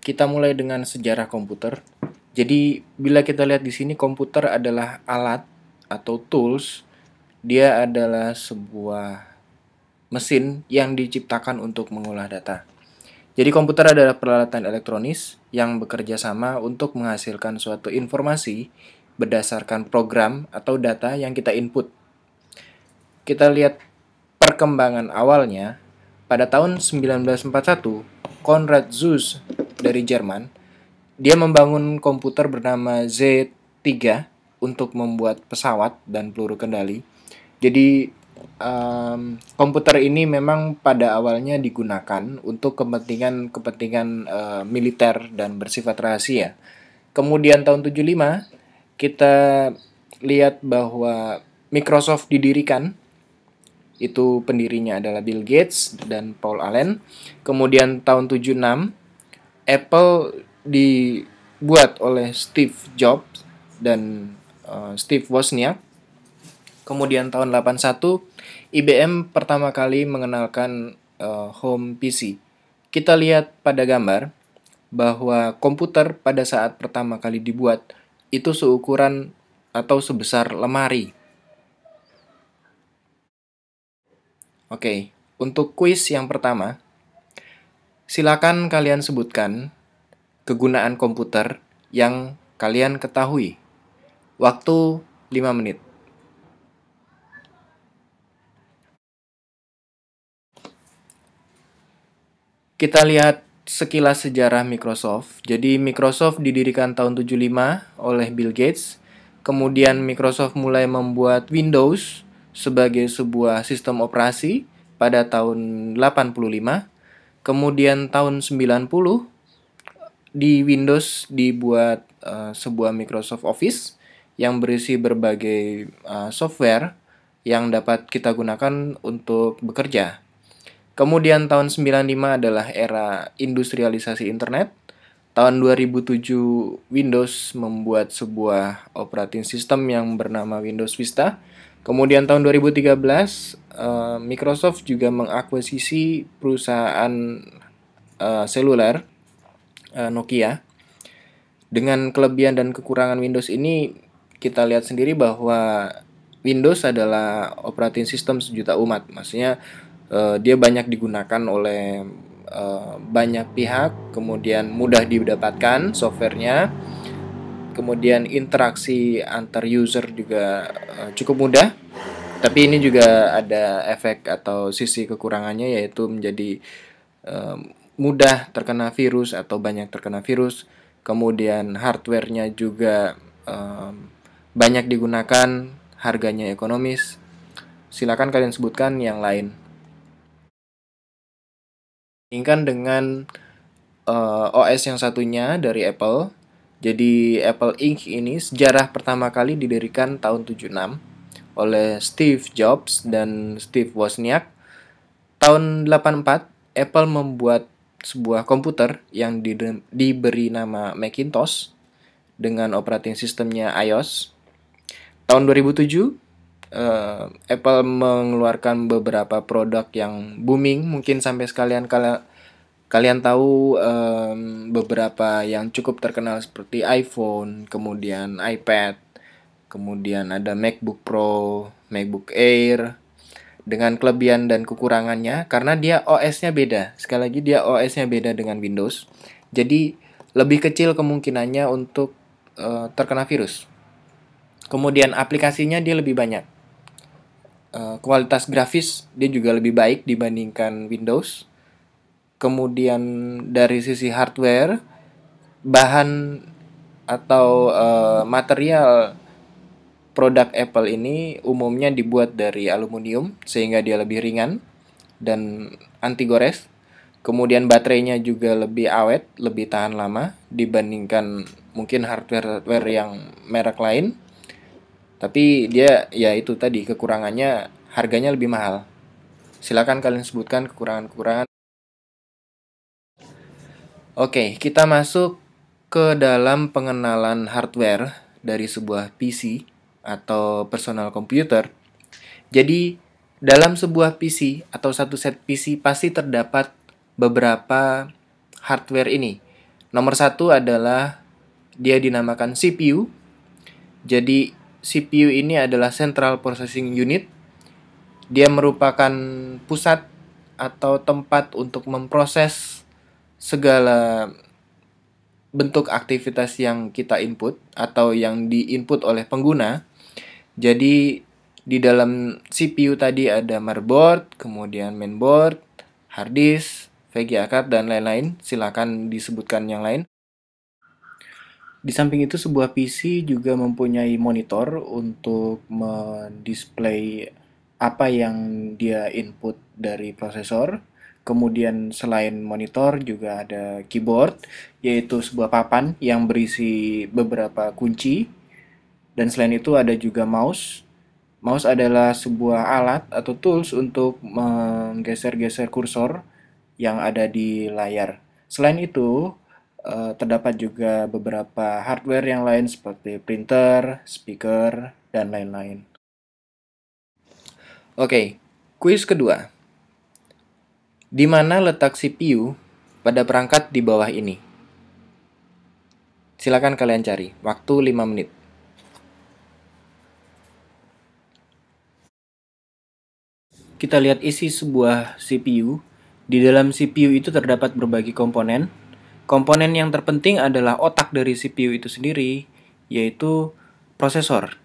kita mulai dengan sejarah komputer. Jadi bila kita lihat di sini komputer adalah alat atau tools, dia adalah sebuah mesin yang diciptakan untuk mengolah data. Jadi komputer adalah peralatan elektronis yang bekerja sama untuk menghasilkan suatu informasi berdasarkan program atau data yang kita input. Kita lihat perkembangan awalnya pada tahun 1941, Konrad Zuse dari Jerman. Dia membangun komputer bernama Z3 untuk membuat pesawat dan peluru kendali. Jadi um, komputer ini memang pada awalnya digunakan untuk kepentingan-kepentingan uh, militer dan bersifat rahasia. Kemudian tahun 75 kita lihat bahwa Microsoft didirikan itu pendirinya adalah Bill Gates dan Paul Allen. Kemudian tahun 76 Apple dibuat oleh Steve Jobs dan uh, Steve Wozniak. Kemudian tahun 81 IBM pertama kali mengenalkan uh, home PC. Kita lihat pada gambar bahwa komputer pada saat pertama kali dibuat itu seukuran atau sebesar lemari. Oke, okay, untuk kuis yang pertama, Silakan kalian sebutkan kegunaan komputer yang kalian ketahui. Waktu 5 menit. Kita lihat sekilas sejarah Microsoft. Jadi Microsoft didirikan tahun 75 oleh Bill Gates. Kemudian Microsoft mulai membuat Windows sebagai sebuah sistem operasi pada tahun 85. Kemudian tahun 90 di Windows dibuat uh, sebuah Microsoft Office yang berisi berbagai uh, software yang dapat kita gunakan untuk bekerja. Kemudian tahun 95 adalah era industrialisasi internet. Tahun 2007 Windows membuat sebuah operating system yang bernama Windows Vista. Kemudian tahun 2013 Eh, Microsoft juga mengakuisisi perusahaan eh, seluler eh, Nokia. Dengan kelebihan dan kekurangan Windows ini kita lihat sendiri bahwa Windows adalah operating system sejuta umat. Maksudnya dia banyak digunakan oleh banyak pihak, kemudian mudah didapatkan softwarenya. Kemudian interaksi antar user juga cukup mudah tapi ini juga ada efek atau sisi kekurangannya yaitu menjadi um, mudah terkena virus atau banyak terkena virus. Kemudian hardwarenya juga um, banyak digunakan, harganya ekonomis. Silakan kalian sebutkan yang lain. inginkan dengan uh, eh, OS yang satunya dari Apple. Jadi Apple Inc ini sejarah pertama kali didirikan tahun 76 oleh Steve Jobs dan Steve Wozniak. Tahun 84, Apple membuat sebuah komputer yang di, diberi nama Macintosh dengan operating sistemnya iOS. Tahun 2007, uh, eh, Apple mengeluarkan beberapa produk yang booming. Mungkin sampai sekalian kalian kalian tahu um, beberapa yang cukup terkenal seperti iPhone, kemudian iPad, kemudian ada MacBook Pro, MacBook Air dengan kelebihan dan kekurangannya karena dia OS-nya beda. Sekali lagi dia OS-nya beda dengan Windows. Jadi lebih kecil kemungkinannya untuk uh, terkena virus. Kemudian aplikasinya dia lebih banyak. Uh, kualitas grafis dia juga lebih baik dibandingkan Windows. Kemudian dari sisi hardware bahan atau uh, material produk Apple ini umumnya dibuat dari aluminium sehingga dia lebih ringan dan anti gores. Kemudian baterainya juga lebih awet, lebih tahan lama dibandingkan mungkin hardware-hardware yang merek lain. Tapi dia ya itu tadi kekurangannya harganya lebih mahal. Silakan kalian sebutkan kekurangan-kekurangan. Oke, kita masuk ke dalam pengenalan hardware dari sebuah PC atau personal computer. Jadi, dalam sebuah PC atau satu set PC pasti terdapat beberapa hardware ini. Nomor satu adalah dia dinamakan CPU. Jadi, CPU ini adalah Central Processing Unit. Dia merupakan pusat atau tempat untuk memproses segala bentuk aktivitas yang kita input atau yang diinput oleh pengguna jadi di dalam CPU tadi ada motherboard, kemudian mainboard, hard disk, VGA card dan lain-lain. Silakan disebutkan yang lain. Di samping itu sebuah PC juga mempunyai monitor untuk mendisplay apa yang dia input dari prosesor. Kemudian selain monitor juga ada keyboard, yaitu sebuah papan yang berisi beberapa kunci dan selain itu ada juga mouse. Mouse adalah sebuah alat atau tools untuk menggeser-geser kursor yang ada di layar. Selain itu, eh, terdapat juga beberapa hardware yang lain seperti printer, speaker, dan lain-lain. Oke, kuis kedua. Di mana letak CPU pada perangkat di bawah ini? Silakan kalian cari, waktu 5 menit. kita lihat isi sebuah CPU. Di dalam CPU itu terdapat berbagai komponen. Komponen yang terpenting adalah otak dari CPU itu sendiri, yaitu prosesor.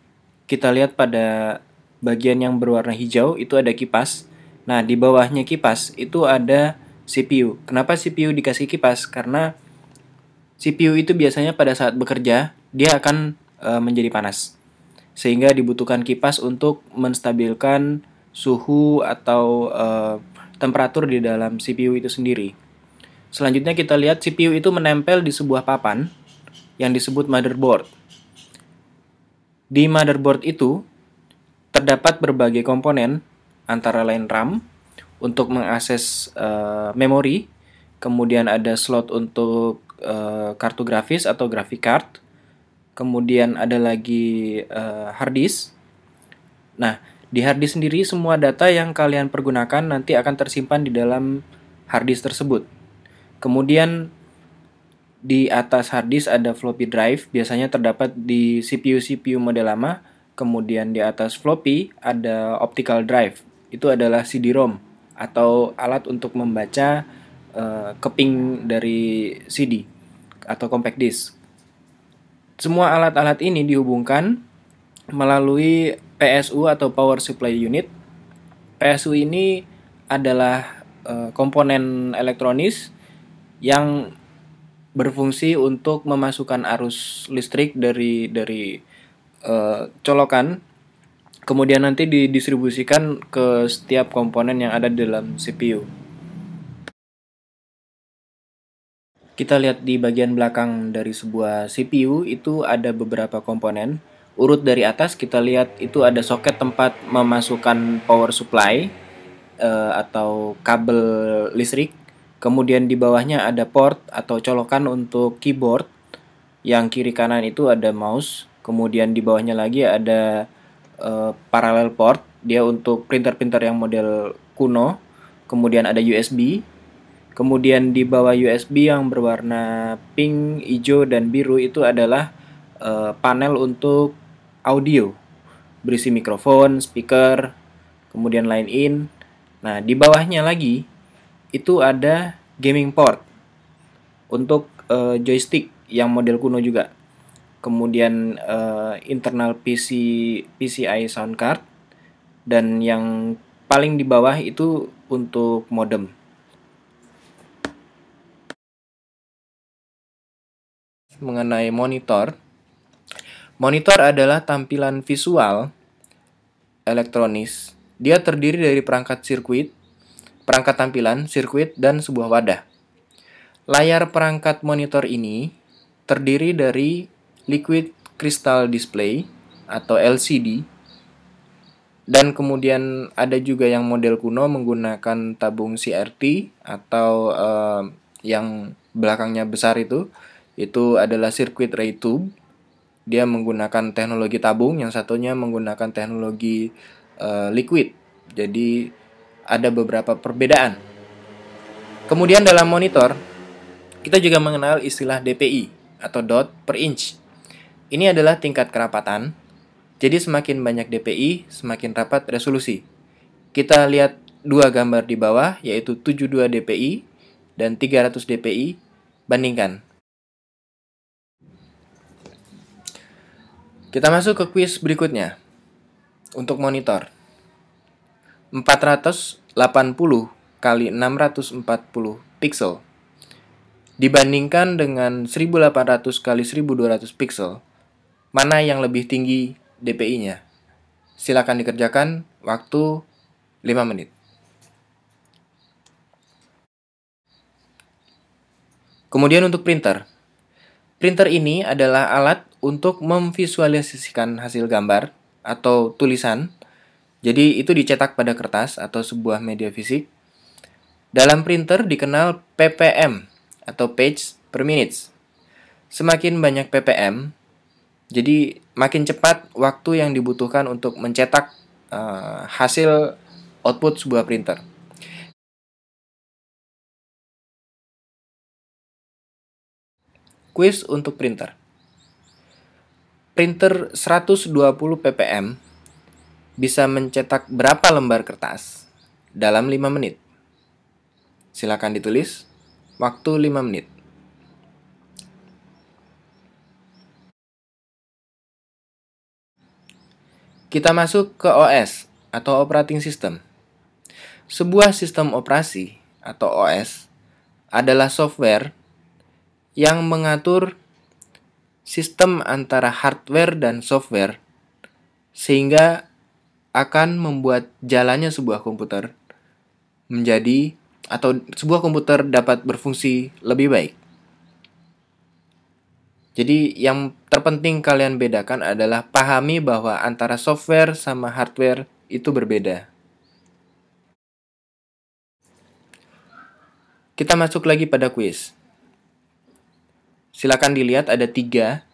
Kita lihat pada bagian yang berwarna hijau itu ada kipas. Nah, di bawahnya kipas itu ada CPU. Kenapa CPU dikasih kipas? Karena CPU itu biasanya pada saat bekerja dia akan e, menjadi panas. Sehingga dibutuhkan kipas untuk menstabilkan suhu atau uh, temperatur di dalam CPU itu sendiri. Selanjutnya kita lihat CPU itu menempel di sebuah papan yang disebut motherboard. Di motherboard itu terdapat berbagai komponen antara lain RAM untuk mengakses uh, memori, kemudian ada slot untuk uh, kartu grafis atau graphic card, kemudian ada lagi uh, hard disk. Nah, di harddisk sendiri, semua data yang kalian pergunakan nanti akan tersimpan di dalam harddisk tersebut. Kemudian di atas harddisk ada floppy drive, biasanya terdapat di CPU-CPU model lama. Kemudian di atas floppy ada optical drive, itu adalah CD-ROM atau alat untuk membaca uh, keping dari CD atau compact disk. Semua alat-alat ini dihubungkan melalui PSU atau Power Supply Unit. PSU ini adalah eh, komponen elektronis yang berfungsi untuk memasukkan arus listrik dari dari e, colokan kemudian nanti didistribusikan ke setiap komponen yang ada dalam CPU. Kita lihat di bagian belakang dari sebuah CPU itu ada beberapa komponen urut dari atas kita lihat itu ada soket tempat memasukkan power supply uh, atau kabel listrik. Kemudian di bawahnya ada port atau colokan untuk keyboard. Yang kiri kanan itu ada mouse. Kemudian di bawahnya lagi ada uh, eh, parallel port. Dia untuk printer-printer yang model kuno. Kemudian ada USB. Kemudian di bawah USB yang berwarna pink, hijau, dan biru itu adalah uh, panel untuk audio berisi mikrofon, speaker, kemudian line in. Nah, di bawahnya lagi itu ada gaming port untuk uh, joystick yang model kuno juga. Kemudian uh, internal PC PCI sound card dan yang paling di bawah itu untuk modem. mengenai monitor Monitor adalah tampilan visual elektronis. Dia terdiri dari perangkat sirkuit, perangkat tampilan, sirkuit, dan sebuah wadah. Layar perangkat monitor ini terdiri dari liquid crystal display atau LCD dan kemudian ada juga yang model kuno menggunakan tabung CRT atau uh, yang belakangnya besar itu itu adalah sirkuit ray tube dia menggunakan teknologi tabung, yang satunya menggunakan teknologi uh, liquid. Jadi ada beberapa perbedaan. Kemudian dalam monitor kita juga mengenal istilah DPI atau dot per inch. Ini adalah tingkat kerapatan. Jadi semakin banyak DPI, semakin rapat resolusi. Kita lihat dua gambar di bawah yaitu 72 DPI dan 300 DPI bandingkan Kita masuk ke kuis berikutnya. Untuk monitor. 480 kali 640 pixel dibandingkan dengan 1800 kali 1200 pixel, mana yang lebih tinggi DPI-nya? Silakan dikerjakan waktu 5 menit. Kemudian untuk printer. Printer ini adalah alat untuk memvisualisasikan hasil gambar atau tulisan. Jadi itu dicetak pada kertas atau sebuah media fisik. Dalam printer dikenal ppm atau page per minutes. Semakin banyak ppm, jadi makin cepat waktu yang dibutuhkan untuk mencetak uh, hasil output sebuah printer. Quiz untuk printer printer 120 ppm bisa mencetak berapa lembar kertas dalam 5 menit? Silakan ditulis. Waktu 5 menit. Kita masuk ke OS atau operating system. Sebuah sistem operasi atau OS adalah software yang mengatur sistem antara hardware dan software sehingga akan membuat jalannya sebuah komputer menjadi atau sebuah komputer dapat berfungsi lebih baik. Jadi yang terpenting kalian bedakan adalah pahami bahwa antara software sama hardware itu berbeda. Kita masuk lagi pada kuis silakan dilihat ada tiga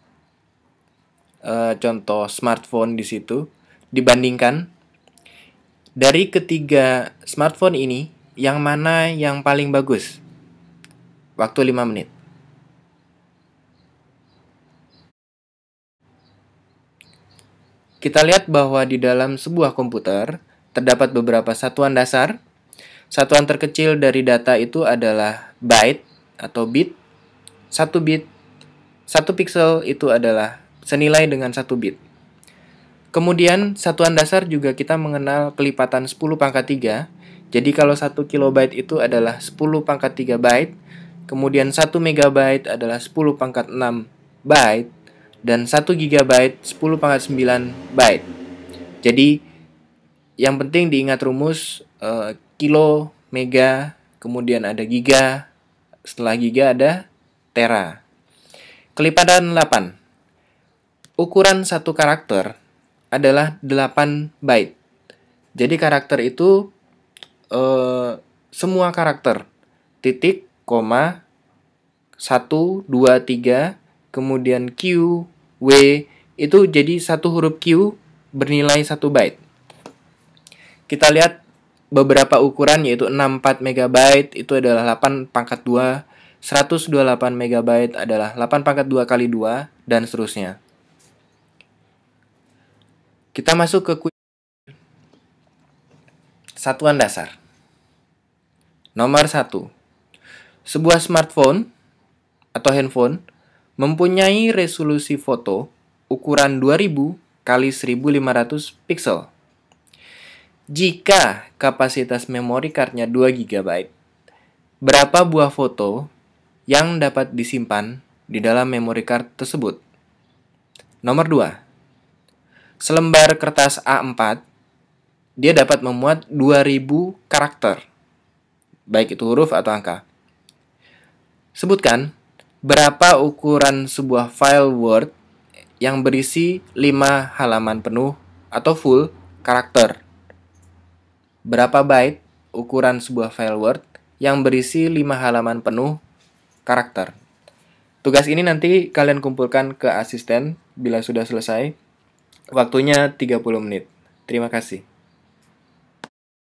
uh, contoh smartphone di situ dibandingkan dari ketiga smartphone ini yang mana yang paling bagus waktu 5 menit kita lihat bahwa di dalam sebuah komputer terdapat beberapa satuan dasar satuan terkecil dari data itu adalah byte atau bit satu bit, satu pixel itu adalah senilai dengan satu bit. Kemudian satuan dasar juga kita mengenal kelipatan 10 pangkat 3. Jadi kalau 1 kilobyte itu adalah 10 pangkat 3 byte, kemudian 1 megabyte adalah 10 pangkat 6 byte, dan 1 gigabyte 10 pangkat 9 byte. Jadi yang penting diingat rumus eh, kilo, mega, kemudian ada giga, setelah giga ada tera. Kelipatan 8. Ukuran satu karakter adalah 8 byte. Jadi karakter itu eh, semua karakter. Titik, koma, 1, 2, 3, kemudian Q, W, itu jadi satu huruf Q bernilai 1 byte. Kita lihat beberapa ukuran yaitu 64 MB itu adalah 8 pangkat 2 128 MB adalah 8 pangkat 2 kali 2, dan seterusnya. Kita masuk ke satuan dasar. Nomor 1. Sebuah smartphone atau handphone mempunyai resolusi foto ukuran 2000 x 1500 pixel. Jika kapasitas memori cardnya 2 GB, berapa buah foto yang dapat disimpan di dalam memory card tersebut. Nomor 2. Selembar kertas A4 dia dapat memuat 2000 karakter, baik itu huruf atau angka. Sebutkan berapa ukuran sebuah file Word yang berisi 5 halaman penuh atau full karakter. Berapa byte ukuran sebuah file Word yang berisi 5 halaman penuh karakter. Tugas ini nanti kalian kumpulkan ke asisten bila sudah selesai. Waktunya 30 menit. Terima kasih.